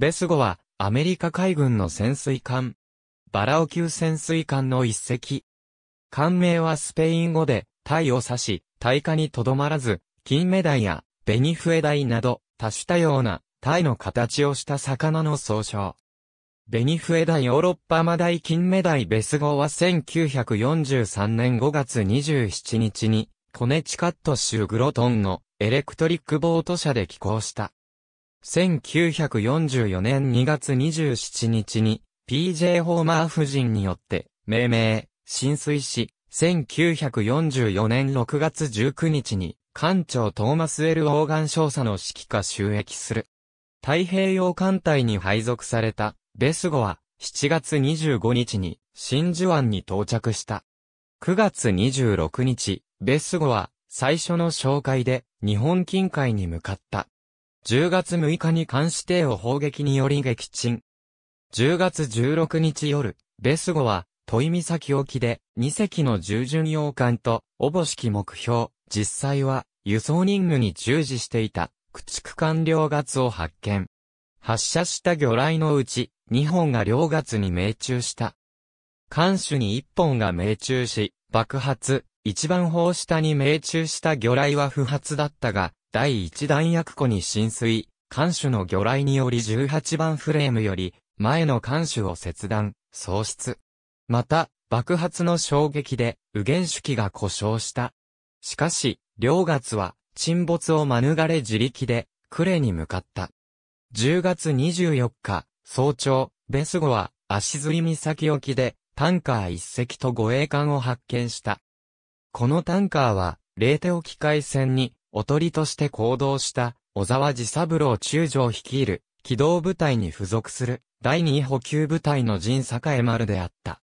ベスゴは、アメリカ海軍の潜水艦。バラオ級潜水艦の一隻。艦名はスペイン語で、タイを指し、タイ化にとどまらず、金目鯛や、ベニフエダイなど、多種多様な、タイの形をした魚の総称。ベニフエダイヨーロッパマダイ金ダイベスゴは1943年5月27日に、コネチカット州グロトンのエレクトリックボート社で寄港した。1944年2月27日に P.J. ホーマー夫人によって命名、浸水し、1944年6月19日に艦長トーマス・エル・オーガン少佐の指揮下収益する。太平洋艦隊に配属されたベスゴは7月25日に真珠湾に到着した。9月26日、ベスゴは最初の紹介で日本近海に向かった。10月6日に監視艇を砲撃により撃沈。10月16日夜、ベスゴは、トイ岬沖で、2隻の従順洋艦と、おぼしき目標、実際は、輸送任務に従事していた、駆逐艦両月を発見。発射した魚雷のうち、2本が両月に命中した。艦首に1本が命中し、爆発、一番砲下に命中した魚雷は不発だったが、第1弾薬庫に浸水、艦首の魚雷により18番フレームより、前の艦首を切断、喪失。また、爆発の衝撃で、右舷手機が故障した。しかし、両月は、沈没を免れ自力で、クレに向かった。10月24日、早朝、ベスゴは、足摺岬沖で、タンカー1隻と護衛艦を発見した。このタンカーは、レーテ沖海戦に、おとりとして行動した小沢寺三郎中将率いる機動部隊に付属する第二補給部隊の陣栄丸であった。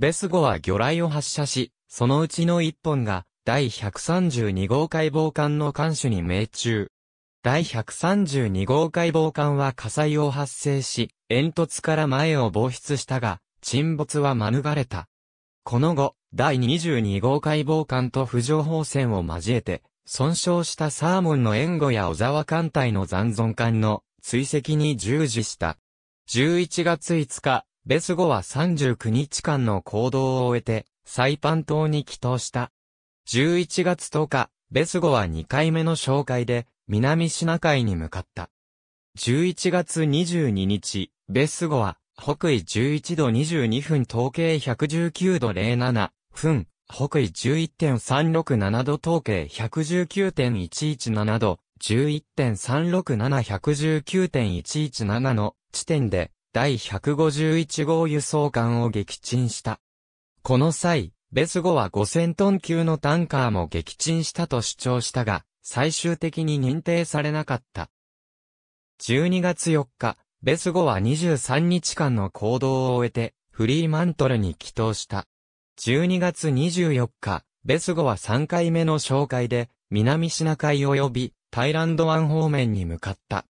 ベスゴは魚雷を発射し、そのうちの一本が第132号解剖艦の艦首に命中。第132号解剖艦は火災を発生し、煙突から前を防出したが、沈没は免れた。この後、第22号解剖艦と浮上砲戦を交えて、損傷したサーモンの援護や小沢艦隊の残存艦の追跡に従事した。11月5日、ベスゴは39日間の行動を終えて、サイパン島に帰島した。11月10日、ベスゴは2回目の紹介で、南シナ海に向かった。11月22日、ベスゴは、北緯11度22分統計119度07分、北緯11.367度統計119.117度、11.367119.117の地点で第151号輸送艦を撃沈した。この際、ベス号は5000トン級のタンカーも撃沈したと主張したが、最終的に認定されなかった。12月4日、ベス号は23日間の行動を終えて、フリーマントルに帰投した。12月24日、ベスゴは3回目の紹介で、南シナ海及び、タイランド湾方面に向かった。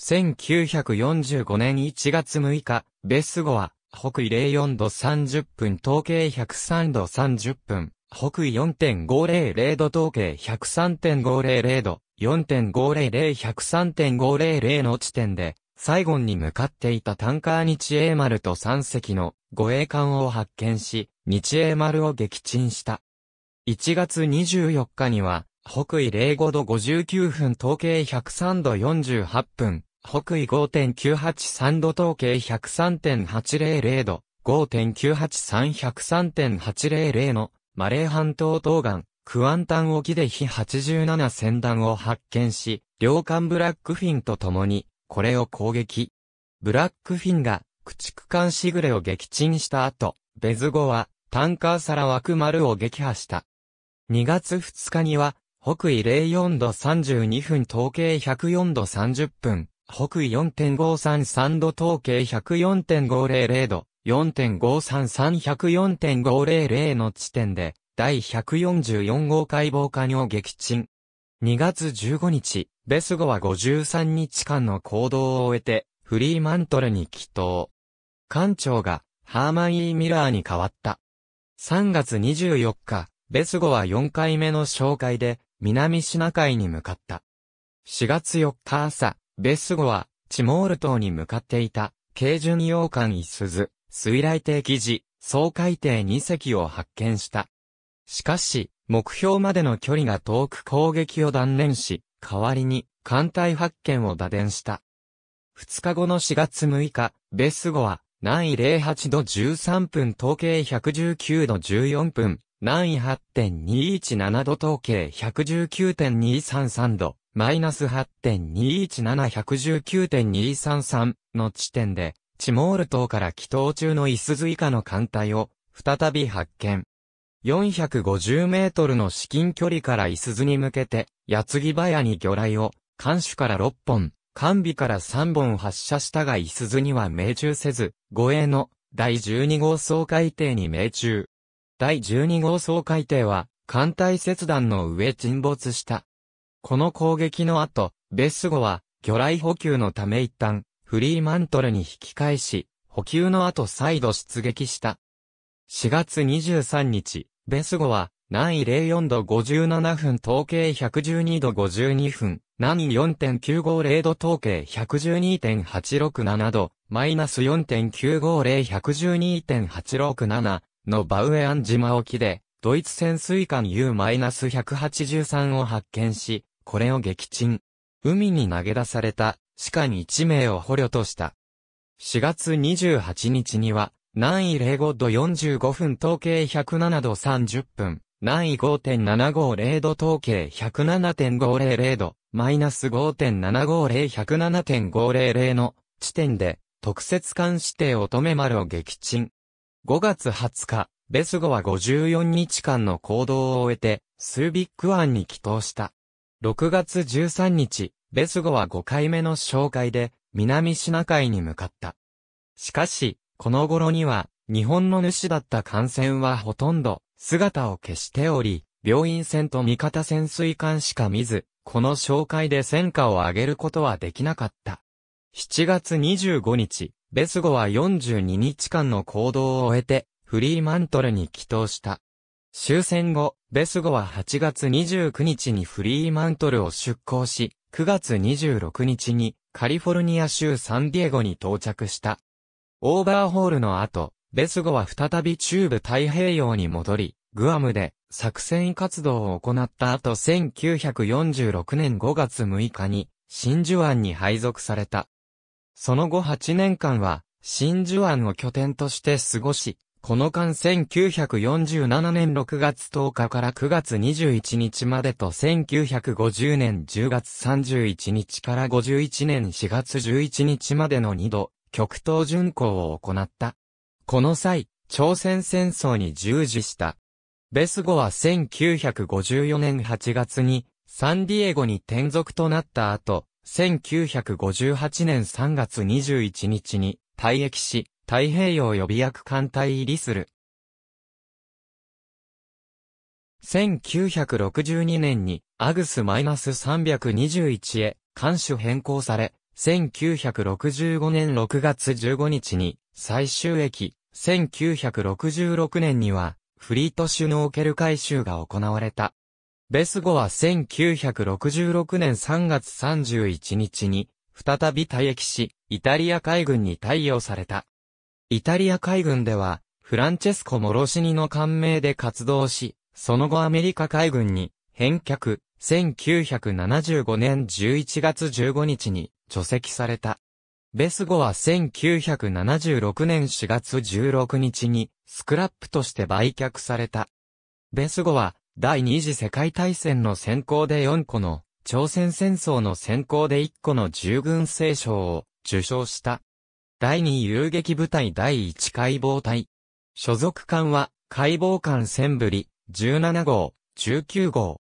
1945年1月6日、ベスゴは、北緯04度30分、統計103度30分、北緯4.500度、統計103.500度、4.500-103.500の地点で、サイゴンに向かっていたタンカー日英丸と3隻の護衛艦を発見し、日英丸を撃沈した。1月24日には、北緯05度59分統計103度48分、北緯5.983度統計103.800度、5.983103.800のマレー半島東岸、クアンタン沖で非87船団を発見し、両艦ブラックフィンと共に、これを攻撃。ブラックフィンが、駆逐艦しぐれを撃沈した後、ベズゴは、タンカー皿枠丸を撃破した。2月2日には、北緯04度32分統計104度30分、北緯4.533度統計104.500度、4.533104.500の地点で、第144号解剖艦を撃沈。2月15日、ベスゴは53日間の行動を終えて、フリーマントルに帰投。艦長が、ハーマン・イー・ミラーに変わった。3月24日、ベスゴは4回目の紹介で、南シナ海に向かった。4月4日朝、ベスゴは、チモール島に向かっていた、軽巡洋艦一鈴、水雷艇記事、総海艇2隻を発見した。しかし、目標までの距離が遠く攻撃を断念し、代わりに艦隊発見を打電した。2日後の4月6日、ベスゴは南緯08度13分統計119度14分、南緯8.217度統計119.233度、マイナス8.217119.233の地点で、チモール島から帰島中のイスズ以下の艦隊を再び発見。450メートルの至近距離からイスズに向けて、矢継ぎ早に魚雷を、艦首から6本、艦尾から3本発射したがいすずには命中せず、護衛の第12号総海艇に命中。第12号総海艇は、艦隊切断の上沈没した。この攻撃の後、ベスゴは、魚雷補給のため一旦、フリーマントルに引き返し、補給の後再度出撃した。4月23日、ベスゴは、南緯04度57分統計112度52分、南緯4.950度統計112.867度、マイナス4.950112.867のバウエアン島沖で、ドイツ潜水艦 U-183 を発見し、これを撃沈。海に投げ出された、士官1名を捕虜とした。4月28日には、南緯05度45分統計107度30分、南緯5.750度統計107.500度、マイナス5.750、107.500の地点で、特設艦指定乙女丸を撃沈。5月20日、ベスゴは54日間の行動を終えて、スービック湾に帰投した。6月13日、ベスゴは5回目の紹介で、南シナ海に向かった。しかし、この頃には、日本の主だった艦船はほとんど、姿を消しており、病院船と味方潜水艦しか見ず、この紹介で戦果を上げることはできなかった。7月25日、ベスゴは42日間の行動を終えて、フリーマントルに帰投した。終戦後、ベスゴは8月29日にフリーマントルを出港し、9月26日にカリフォルニア州サンディエゴに到着した。オーバーホールの後、ベスゴは再び中部太平洋に戻り、グアムで作戦活動を行った後1946年5月6日に真珠湾に配属された。その後8年間は真珠湾を拠点として過ごし、この間1947年6月10日から9月21日までと1950年10月31日から51年4月11日までの2度、極東巡航を行った。この際、朝鮮戦争に従事した。ベスゴは1954年8月にサンディエゴに転属となった後、1958年3月21日に退役し、太平洋予備役艦隊入りする。1962年にアグス -321 へ艦種変更され、1965年6月15日に最終駅1966年には、フリートシュノーケル回収が行われた。ベスゴは1966年3月31日に、再び退役し、イタリア海軍に対応された。イタリア海軍では、フランチェスコ・モロシニの官名で活動し、その後アメリカ海軍に、返却、1975年11月15日に除籍された。ベスゴは1976年4月16日にスクラップとして売却された。ベスゴは第二次世界大戦の先行で4個の、朝鮮戦争の先行で1個の従軍聖賞を受賞した。第2遊撃部隊第1解剖隊。所属艦は解剖艦センブリ17号、19号。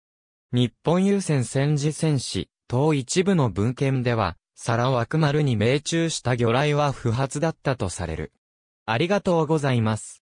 日本優先戦時戦士、等一部の文献では、皿枠丸に命中した魚雷は不発だったとされる。ありがとうございます。